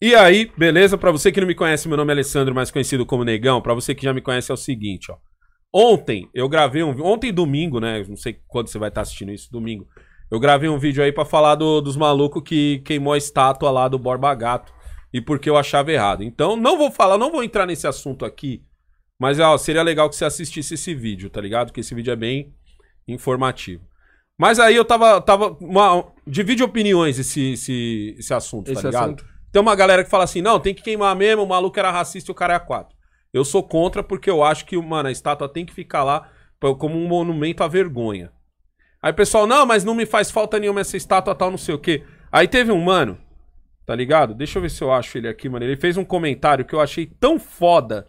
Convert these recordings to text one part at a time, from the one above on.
E aí, beleza? Para você que não me conhece, meu nome é Alessandro, mais conhecido como Negão. Para você que já me conhece, é o seguinte, ó. Ontem eu gravei um ontem domingo, né? Não sei quando você vai estar tá assistindo isso, domingo. Eu gravei um vídeo aí para falar do, dos malucos que queimou a estátua lá do Borba Gato e porque eu achava errado. Então, não vou falar, não vou entrar nesse assunto aqui, mas ó, seria legal que você assistisse esse vídeo, tá ligado? Que esse vídeo é bem informativo. Mas aí eu tava. tava uma, divide opiniões esse, esse, esse assunto, esse tá ligado? Assunto? Tem uma galera que fala assim, não, tem que queimar mesmo, o maluco era racista e o cara é a quatro. Eu sou contra porque eu acho que, mano, a estátua tem que ficar lá como um monumento à vergonha. Aí pessoal, não, mas não me faz falta nenhuma essa estátua tal, não sei o quê. Aí teve um mano, tá ligado? Deixa eu ver se eu acho ele aqui, mano. Ele fez um comentário que eu achei tão foda,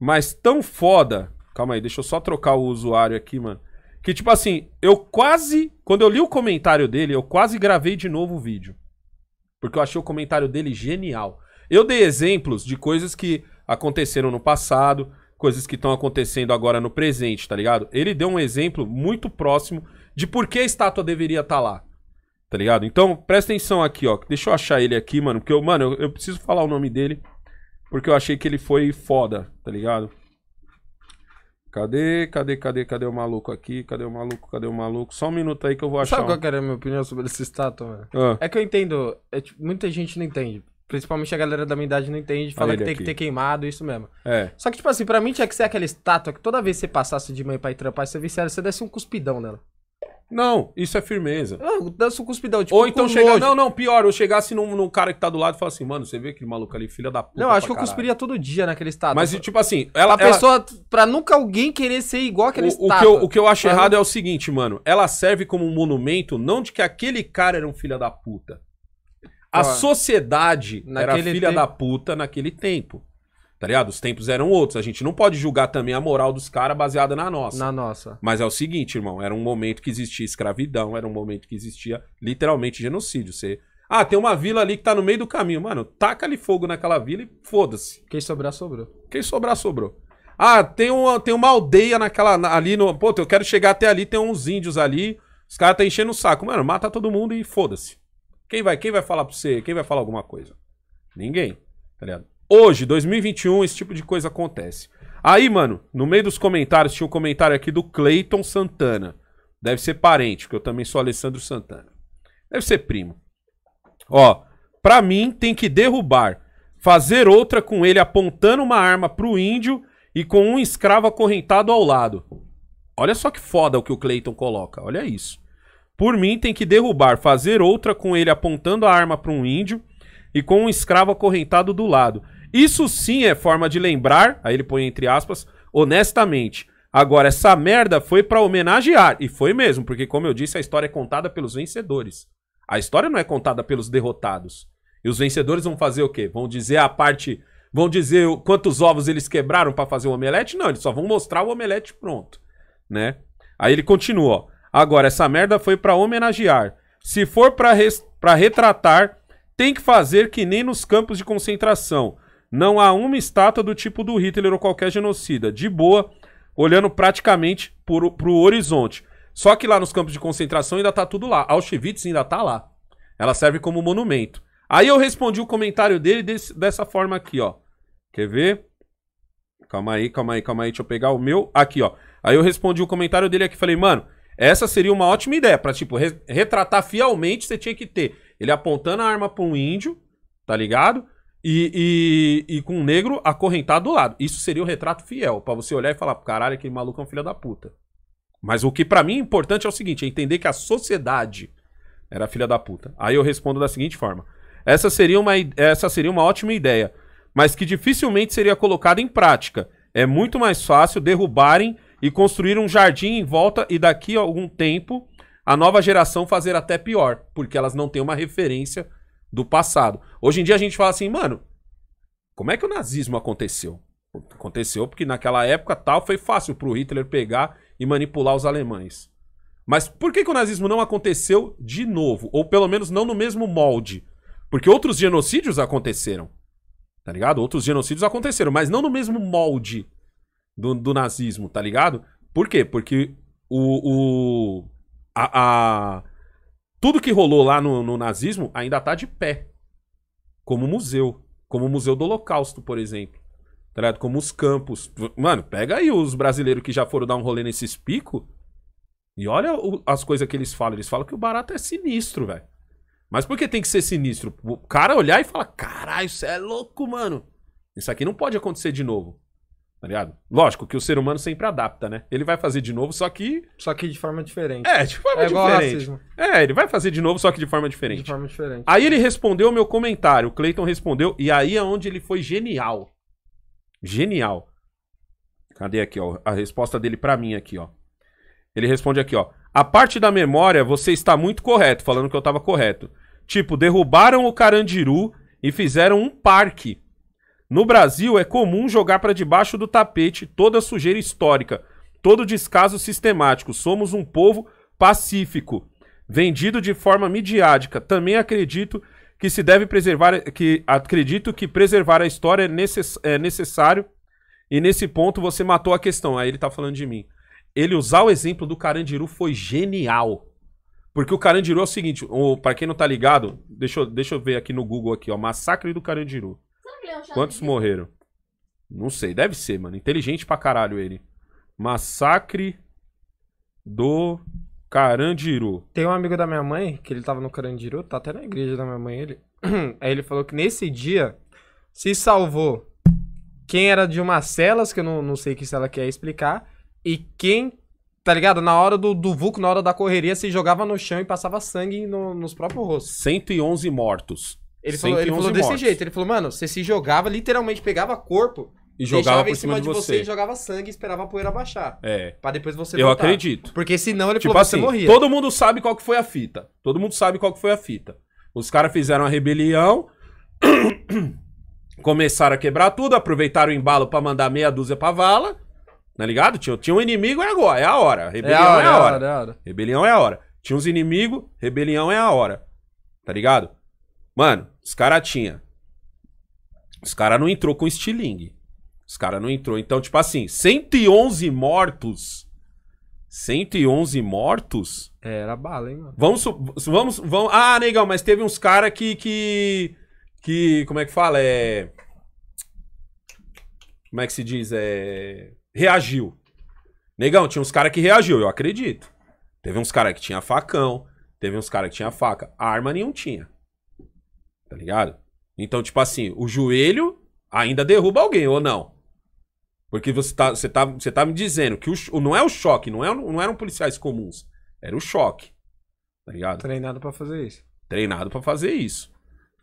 mas tão foda. Calma aí, deixa eu só trocar o usuário aqui, mano. Que tipo assim, eu quase, quando eu li o comentário dele, eu quase gravei de novo o vídeo. Porque eu achei o comentário dele genial. Eu dei exemplos de coisas que aconteceram no passado, coisas que estão acontecendo agora no presente, tá ligado? Ele deu um exemplo muito próximo de por que a estátua deveria estar tá lá. Tá ligado? Então, presta atenção aqui, ó. Deixa eu achar ele aqui, mano. Porque, eu, mano, eu, eu preciso falar o nome dele. Porque eu achei que ele foi foda, tá ligado? Cadê, cadê, cadê, cadê o maluco aqui? Cadê o maluco? Cadê o maluco? Só um minuto aí que eu vou achar. Sabe qual que era a minha opinião sobre essa estátua? Ah. É que eu entendo, é, tipo, muita gente não entende. Principalmente a galera da minha idade não entende, fala que tem aqui. que ter queimado, isso mesmo. É. Só que, tipo assim, pra mim tinha que ser aquela estátua que toda vez que você passasse de mãe pra ir trampar, você visse ela, você desse um cuspidão nela. Não, isso é firmeza. Ah, dança o cuspidão. Tipo, Ou então chegar. Não, não, pior, eu chegasse num, num cara que tá do lado e falar assim, mano, você vê aquele maluco ali, filha da puta. Não, acho que eu cuspiria todo dia naquele estado. Mas, tipo assim, ela. A ela... pessoa, pra nunca alguém querer ser igual aquele estado. O que eu, o que eu acho errado é o seguinte, mano. Ela serve como um monumento, não de que aquele cara era um filha da puta. A sociedade naquele era filha tempo. da puta naquele tempo. Tá ligado? Os tempos eram outros. A gente não pode julgar também a moral dos caras baseada na nossa. Na nossa. Mas é o seguinte, irmão. Era um momento que existia escravidão, era um momento que existia literalmente genocídio. Você. Ah, tem uma vila ali que tá no meio do caminho. Mano, taca ali fogo naquela vila e foda-se. Quem sobrar, sobrou. Quem sobrar, sobrou. Ah, tem uma, tem uma aldeia naquela. ali no. Pô, eu quero chegar até ali, tem uns índios ali. Os caras tá enchendo o saco. Mano, mata todo mundo e foda-se. Quem vai, quem vai falar pra você? Quem vai falar alguma coisa? Ninguém. Tá ligado? Hoje, 2021, esse tipo de coisa acontece. Aí, mano, no meio dos comentários tinha um comentário aqui do Clayton Santana. Deve ser parente, porque eu também sou Alessandro Santana. Deve ser primo. Ó, pra mim tem que derrubar. Fazer outra com ele apontando uma arma pro índio e com um escravo acorrentado ao lado. Olha só que foda o que o Clayton coloca. Olha isso. Por mim tem que derrubar. Fazer outra com ele apontando a arma para um índio e com um escravo acorrentado do lado. Isso sim é forma de lembrar, aí ele põe entre aspas, honestamente. Agora, essa merda foi para homenagear. E foi mesmo, porque, como eu disse, a história é contada pelos vencedores. A história não é contada pelos derrotados. E os vencedores vão fazer o quê? Vão dizer a parte. Vão dizer quantos ovos eles quebraram para fazer o omelete? Não, eles só vão mostrar o omelete pronto. Né? Aí ele continua, ó. Agora, essa merda foi para homenagear. Se for para retratar, tem que fazer que nem nos campos de concentração. Não há uma estátua do tipo do Hitler ou qualquer genocida. De boa, olhando praticamente pro, o horizonte. Só que lá nos campos de concentração ainda tá tudo lá. Auschwitz ainda tá lá. Ela serve como monumento. Aí eu respondi o comentário dele desse, dessa forma aqui, ó. Quer ver? Calma aí, calma aí, calma aí. Deixa eu pegar o meu. Aqui, ó. Aí eu respondi o comentário dele aqui. Falei, mano, essa seria uma ótima ideia. Pra, tipo, re retratar fielmente, você tinha que ter ele apontando a arma pra um índio, tá ligado? E, e, e, com um negro acorrentado do lado. Isso seria o retrato fiel, para você olhar e falar, caralho, aquele maluco é um filho da puta. Mas o que para mim é importante é o seguinte, é entender que a sociedade era filha da puta. Aí eu respondo da seguinte forma. Essa seria uma, essa seria uma ótima ideia, mas que dificilmente seria colocada em prática. É muito mais fácil derrubarem e construir um jardim em volta e daqui a algum tempo a nova geração fazer até pior, porque elas não têm uma referência do passado. Hoje em dia a gente fala assim, mano, como é que o nazismo aconteceu? Aconteceu porque naquela época tal foi fácil para o Hitler pegar e manipular os alemães. Mas por que, que o nazismo não aconteceu de novo? Ou pelo menos não no mesmo molde? Porque outros genocídios aconteceram. Tá ligado? Outros genocídios aconteceram, mas não no mesmo molde do, do nazismo, tá ligado? Por quê? Porque o, o a, a tudo que rolou lá no, no nazismo ainda está de pé. Como museu. Como o Museu do Holocausto, por exemplo. Tá ligado? Como os campos. Mano, pega aí os brasileiros que já foram dar um rolê nesses picos. E olha o, as coisas que eles falam. Eles falam que o barato é sinistro, velho. Mas por que tem que ser sinistro? O cara olhar e falar: caralho, isso é louco, mano. Isso aqui não pode acontecer de novo. Tá ligado? Lógico que o ser humano sempre adapta, né? Ele vai fazer de novo, só que. Só que de forma diferente. É, de forma é igual diferente. racismo. É, ele vai fazer de novo, só que de forma diferente. De forma diferente. Aí ele respondeu o meu comentário, o Clayton respondeu, e aí é onde ele foi genial. Genial. Cadê aqui, ó? A resposta dele para mim aqui, ó. Ele responde aqui, ó. A parte da memória, você está muito correto, falando que eu tava correto. Tipo, derrubaram o Carandiru e fizeram um parque. No Brasil, é comum jogar para debaixo do tapete toda sujeira histórica, todo descaso sistemático. Somos um povo pacífico, vendido de forma midiática. Também acredito que se deve preservar, que acredito que preservar a história é, necess, é necessário. E nesse ponto você matou a questão. Aí ele tá falando de mim. Ele usar o exemplo do Carandiru foi genial. Porque o Carandiru é o seguinte, para quem não tá ligado, deixa eu, deixa eu ver aqui no Google aqui, ó, massacre do Carandiru. Quantos morreram? Não sei, deve ser, mano. Inteligente pra caralho ele. Massacre do Carandiru. Tem um amigo da minha mãe, que ele tava no Carandiru, tá até na igreja da minha mãe ele. Aí ele falou que nesse dia se salvou quem era de umas celas, que eu não, não sei que cela quer é explicar, e quem, tá ligado? Na hora do, do vulco, na hora da correria, se jogava no chão e passava sangue no, nos próprios rostos. 111 mortos. Ele falou, ele falou desse jeito. Ele falou, mano, você se jogava, literalmente pegava corpo e jogava por em cima, cima de, de você. você. e jogava sangue e esperava a poeira baixar. É. Pra depois você Eu voltar. acredito. Porque senão ele tipo falou, assim, você morria. Todo mundo sabe qual que foi a fita. Todo mundo sabe qual que foi a fita. Os caras fizeram a rebelião, começaram a quebrar tudo, aproveitaram o embalo para mandar meia dúzia pra vala, tá ligado? Tinha, tinha um inimigo, é agora, é a hora. Rebelião é a é é hora, É a hora. Rebelião é a hora. Tinha uns inimigos, rebelião é a hora. Tá ligado? Mano, os caras tinha. Os caras não entrou com estilingue. Os caras não entrou. Então, tipo assim, 111 mortos. 111 mortos? É, era bala, hein, mano? Vamos, vamos, vamos... Ah, negão, mas teve uns caras que, que... Que... Como é que fala? É... Como é que se diz? É... Reagiu. Negão, tinha uns caras que reagiu, eu acredito. Teve uns caras que tinha facão, teve uns caras que tinha faca. arma nenhum tinha tá ligado? Então, tipo assim, o joelho ainda derruba alguém, ou não? Porque você tá, você tá, você tá me dizendo que o, não é o choque, não, é, não eram policiais comuns. Era o choque. Tá ligado? Treinado para fazer isso. Treinado para fazer isso.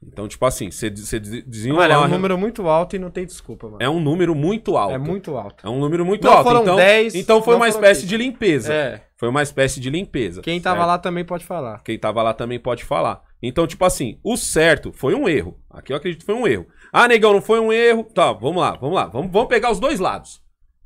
Então, tipo assim, você desenrola... Olha, é um número muito alto e não tem desculpa, mano. É um número muito alto. É muito alto. É um número muito não alto. Foram então, 10, então foi uma espécie 10. de limpeza. É. Foi uma espécie de limpeza. Quem tava certo? lá também pode falar. Quem tava lá também pode falar. Então, tipo assim, o certo foi um erro. Aqui eu acredito que foi um erro. Ah, negão, não foi um erro. Tá, vamos lá, vamos lá. Vamos, vamos pegar os dois lados.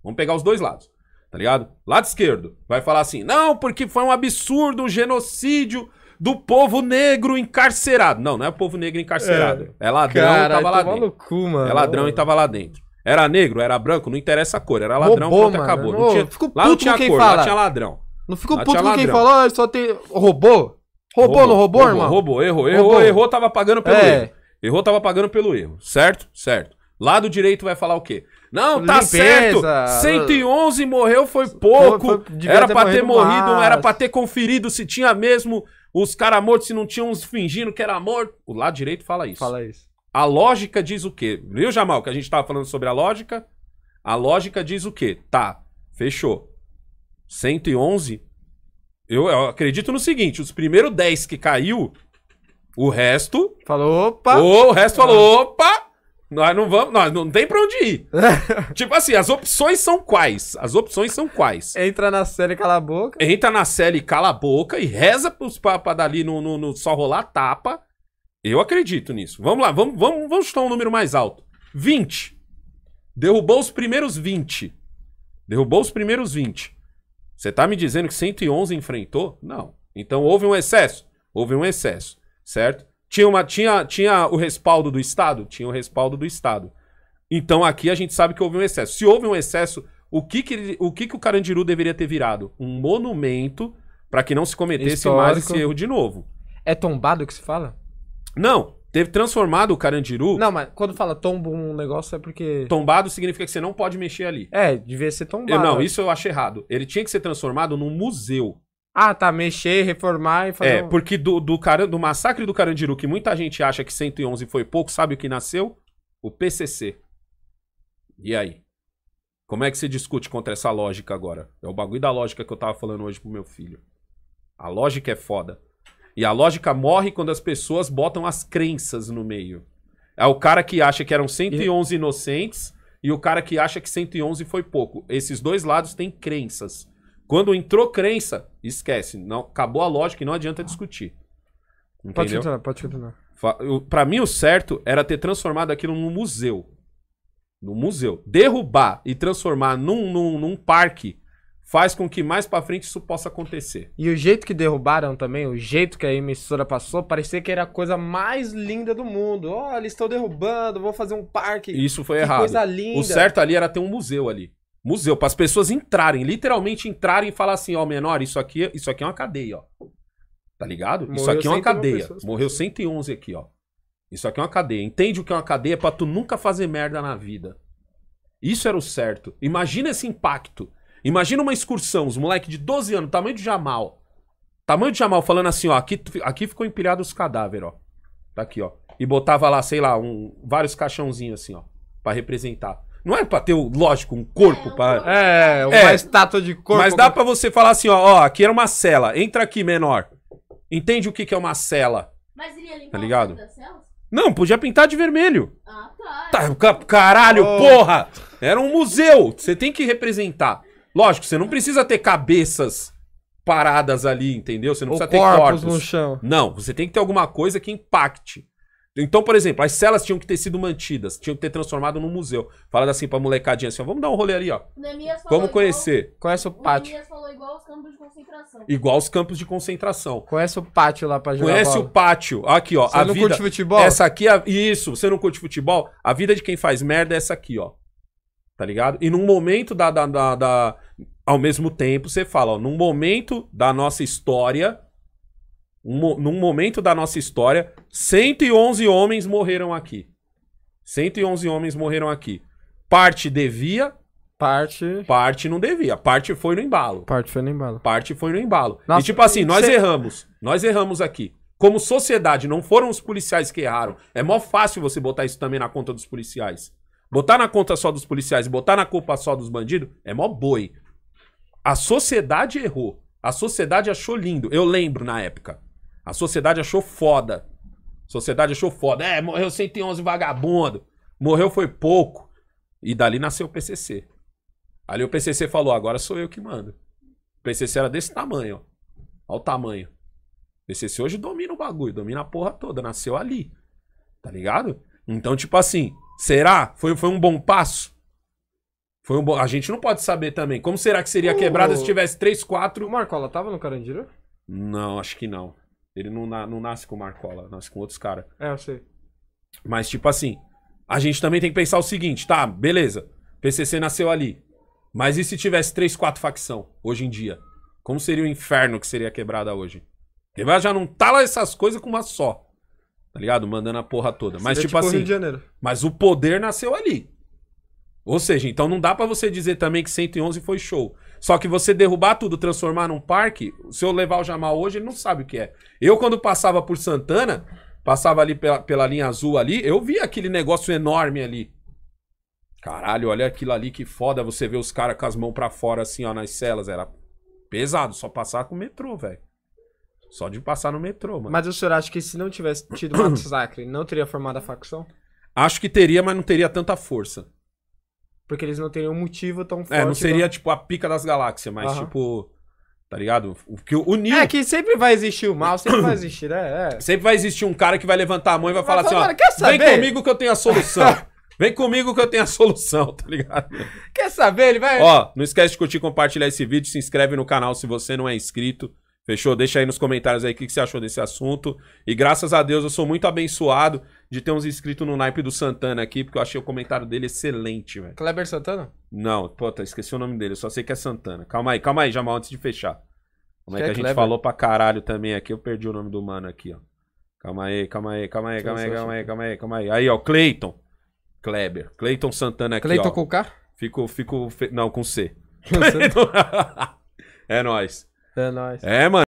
Vamos pegar os dois lados. Tá ligado? Lado esquerdo vai falar assim: não, porque foi um absurdo, um genocídio do povo negro encarcerado. Não, não é o povo negro encarcerado. É, é ladrão e tava lá dentro. Cu, mano. É ladrão e tava lá dentro. Era negro, era branco, não interessa a cor. Era ladrão, Roubou, pronto, mano. acabou. Não, não puto lá não tinha cor, fala. lá tinha ladrão. Não ficou puto com quem falou, só tem. Roubou? Roubou, não roubou, roubou irmão? Roubou, errou, errou, roubou. errou, tava pagando pelo é. erro. Errou, tava pagando pelo erro, certo? Certo. Lado direito vai falar o quê? Não, tá Limpeza. certo. 111 morreu foi pouco. Foi, era para ter morrido, mais. era para ter conferido se tinha mesmo os caras mortos, se não tinham uns fingindo que era morto. O lado direito fala isso. Fala isso. A lógica diz o quê? Viu, Jamal, que a gente tava falando sobre a lógica? A lógica diz o quê? Tá, fechou. 111 eu, eu acredito no seguinte: os primeiros 10 que caiu, o resto. Falou, opa! O resto falou, ah. opa! Nós não vamos. Nós não tem pra onde ir. tipo assim, as opções são quais? As opções são quais? Entra na série e cala a boca. Entra na série e cala a boca e reza pros papas dali no, no, no, só rolar tapa. Eu acredito nisso. Vamos lá, vamos, vamos, vamos chutar um número mais alto. 20. Derrubou os primeiros 20. Derrubou os primeiros 20. Você está me dizendo que 111 enfrentou? Não. Então houve um excesso? Houve um excesso, certo? Tinha, uma, tinha, tinha o respaldo do Estado? Tinha o respaldo do Estado. Então aqui a gente sabe que houve um excesso. Se houve um excesso, o que, que, o, que, que o Carandiru deveria ter virado? Um monumento para que não se cometesse Histórico. mais esse erro de novo. É tombado que se fala? Não. Teve transformado o Carandiru. Não, mas quando fala tomba um negócio é porque. Tombado significa que você não pode mexer ali. É, devia ser tombado. Eu, não, né? isso eu acho errado. Ele tinha que ser transformado num museu. Ah, tá, mexer, reformar e fazer. É, um... porque do, do, do massacre do Carandiru, que muita gente acha que 111 foi pouco, sabe o que nasceu? O PCC. E aí? Como é que se discute contra essa lógica agora? É o bagulho da lógica que eu tava falando hoje pro meu filho. A lógica é foda. E a lógica morre quando as pessoas botam as crenças no meio. É o cara que acha que eram 111 e... inocentes e o cara que acha que 111 foi pouco. Esses dois lados têm crenças. Quando entrou crença, esquece. Não, acabou a lógica e não adianta discutir. Entendeu? Pode continuar, pode continuar. Pra mim, o certo era ter transformado aquilo num museu. Num museu. Derrubar e transformar num, num, num parque faz com que mais para frente isso possa acontecer. E o jeito que derrubaram também, o jeito que a emissora passou, parecia que era a coisa mais linda do mundo. Ó, eles estão derrubando, vou fazer um parque. Isso foi que errado. Coisa linda. O certo ali era ter um museu ali. Museu para as pessoas entrarem, literalmente entrarem e falar assim, ó, oh, menor, isso aqui, isso aqui é uma cadeia, ó. Tá ligado? Morreu isso aqui é uma cadeia. Pessoas, Morreu 111 aqui, ó. Isso aqui é uma cadeia. Entende o que é uma cadeia para tu nunca fazer merda na vida. Isso era o certo. Imagina esse impacto. Imagina uma excursão, os moleques de 12 anos, tamanho de Jamal. Tamanho de Jamal falando assim, ó, aqui, aqui ficou empilhado os cadáveres, ó. Tá aqui, ó. E botava lá, sei lá, um, vários caixãozinhos assim, ó, para representar. Não é pra ter, lógico, um corpo. É, é, uma é, estátua de corpo. Mas dá para né? pra você falar assim, ó, ó, aqui era uma cela. Entra aqui, menor. Entende o que, que é uma cela? Mas iria tá ligado? das Não, podia pintar de vermelho. Ah, tá. tá caralho, oh. porra! Era um museu. Você tem que representar. Lógico, você não precisa ter cabeças paradas ali, entendeu? Você não precisa corpos ter corpos. no chão. Não, você tem que ter alguma coisa que impacte. Então, por exemplo, as celas tinham que ter sido mantidas, tinham que ter transformado num museu. Falando assim pra molecadinha assim, ó, vamos dar um rolê ali, ó. Vamos conhecer. Igual, Conhece o pátio. falou igual aos campos de concentração. Igual aos campos de concentração. Conhece o pátio lá pra jogar Conhece bola. o pátio. Aqui, ó. Você a não vida, curte futebol? Essa aqui, a, é, isso, você não curte futebol? A vida de quem faz merda é essa aqui, ó. Tá ligado? E num momento da, da, da, da. Ao mesmo tempo, você fala, ó, num momento da nossa história. Um, num momento da nossa história, 111 homens morreram aqui. 111 homens morreram aqui. Parte devia, Parte. Parte não devia. Parte foi no embalo. Parte foi no embalo. Parte foi no embalo. Nossa, e tipo assim, nós cê... erramos. Nós erramos aqui. Como sociedade, não foram os policiais que erraram. É mó fácil você botar isso também na conta dos policiais. Botar na conta só dos policiais, botar na culpa só dos bandidos, é mó boi. A sociedade errou. A sociedade achou lindo. Eu lembro na época. A sociedade achou foda. A sociedade achou foda. É, morreu 111 vagabundo. Morreu foi pouco. E dali nasceu o PCC. Ali o PCC falou, agora sou eu que mando. O PCC era desse tamanho, ó. Olha o tamanho. O PCC hoje domina o bagulho, domina a porra toda. Nasceu ali. Tá ligado? Então, tipo assim, Será? Foi, foi um bom passo? Foi um bom... A gente não pode saber também. Como será que seria quebrada se tivesse 3, 4... O Marcola tava no Carandiru? Não, acho que não. Ele não, na- não nasce com o Marcola, nasce com outros caras. É, eu sei. Mas, tipo assim, a gente também tem que pensar o seguinte, tá, beleza. PCC nasceu ali. Mas e se tivesse 3, 4 facção hoje em dia? Como seria o inferno que seria quebrada hoje? Porque já não tá lá essas coisas com uma só. Tá ligado? Mandando a porra toda. Mas, tipo, tipo assim. Rio de Janeiro. Mas o poder nasceu ali. Ou seja, então não dá para você dizer também que 111 foi show. Só que você derrubar tudo, transformar num parque, se eu levar o Jamal hoje, ele não sabe o que é. Eu, quando passava por Santana, passava ali pela, pela linha azul ali, eu via aquele negócio enorme ali. Caralho, olha aquilo ali, que foda você ver os caras com as mãos pra fora assim, ó, nas celas. Era pesado, só passar com o metrô, velho. Só de passar no metrô, mano. Mas o senhor acha que se não tivesse tido o massacre, não teria formado a facção? Acho que teria, mas não teria tanta força. Porque eles não teriam um motivo tão forte. É, não seria, tipo, a pica das galáxias, mas, uhum. tipo. Tá ligado? O, que, o É que sempre vai existir o mal, sempre vai existir, né? É. Sempre vai existir um cara que vai levantar a mão e vai, falar, falar assim: ó, vem comigo que eu tenho a solução. Vem comigo que eu tenho a solução, tá ligado? Quer saber? Ele vai. Ó, não esquece de curtir, compartilhar esse vídeo, se inscreve no canal se você não é inscrito. Fechou? Deixa aí nos comentários aí o que, você achou desse assunto. E graças a Deus eu sou muito abençoado de ter uns inscritos no naipe do Santana aqui, porque eu achei o comentário dele excelente, velho. Kleber Santana? Não, puta, tá, esqueci o nome dele, eu só sei que é Santana. Calma aí, calma aí, Jamal, antes de fechar. Como é que, que é a Kleber? gente falou pra caralho também aqui, eu perdi o nome do mano aqui, ó. Calma aí, calma aí, calma aí, calma aí, calma aí, calma aí, calma aí. Aí, ó, Cleiton. Kleber. Cleiton Santana aqui, Cleiton ó. com K? Fico, fico... Fe... Não, com C. é nóis. É nóis. É, mano.